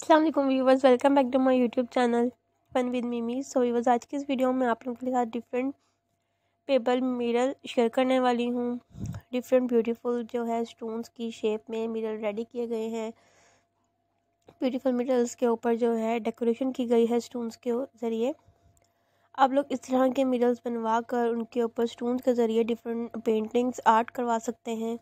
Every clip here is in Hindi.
अस्सलाम वालेकुम viewers welcome back to my YouTube channel fun with मीमी सो व्यूवर्स आज की इस वीडियो में आप लोगों के साथ डिफरेंट पेपर मिरर शेयर करने वाली हूँ डिफरेंट ब्यूटीफुल जो है स्टोन्स की शेप में मिरर रेडी किए गए हैं ब्यूटीफुल मिरर्स के ऊपर जो है डेकोरेशन की गई है स्टोन्स के ज़रिए आप लोग इस तरह के मिरर्स बनवा कर उनके ऊपर स्टोन्स के ज़रिए डिफरेंट पेंटिंग्स आर्ट करवा सकते हैं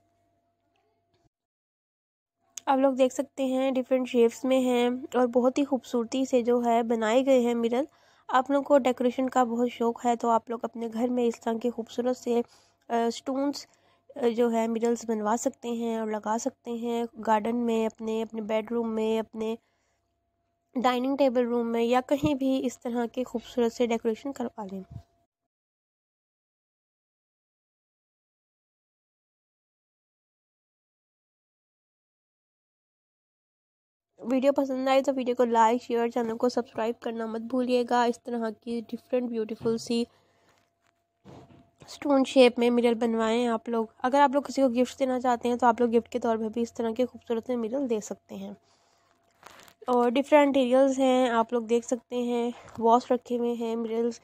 आप लोग देख सकते हैं डिफरेंट शेप्स में हैं और बहुत ही खूबसूरती से जो है बनाए गए हैं मिरर आप लोग को डेकोरेशन का बहुत शौक़ है तो आप लोग अपने घर में इस तरह के खूबसूरत से स्टोन्स जो है मिरल्स बनवा सकते हैं और लगा सकते हैं गार्डन में अपने अपने बेडरूम में अपने डाइनिंग टेबल रूम में या कहीं भी इस तरह के खूबसूरत से डेकोरेशन करवा लें वीडियो पसंद आए तो वीडियो को लाइक शेयर चैनल को सब्सक्राइब करना मत भूलिएगा इस तरह की डिफरेंट ब्यूटीफुल सी स्टोन शेप में मिरल बनवाएं आप लोग अगर आप लोग किसी को गिफ्ट देना चाहते हैं तो आप लोग गिफ्ट के तौर पर भी इस तरह के खूबसूरत मिरल दे सकते हैं और डिफरेंट मटेरियल्स हैं आप लोग देख सकते हैं वॉश रखे हुए हैं मिरल्स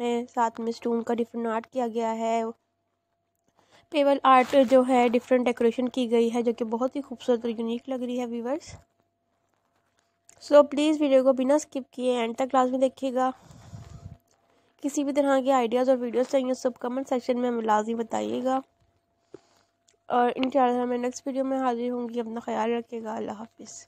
हैं साथ में स्टोन का डिफरेंट आर्ट किया गया है पेवल आर्ट जो है डिफरेंट डेकोरेशन की गई है जो कि बहुत ही खूबसूरत और यूनिक लग रही है viewers so so, please video को बिना स्किप किए एंड तक क्लास में देखिएगा किसी भी तरह के आइडियाज़ और वीडियोस चाहिए सब कमेंट सेक्शन में हमें लाजमी बताइएगा और इन मैं नेक्स्ट वीडियो में हाजिर होंगी अपना ख्याल रखिएगा अल्लाह हाफिज़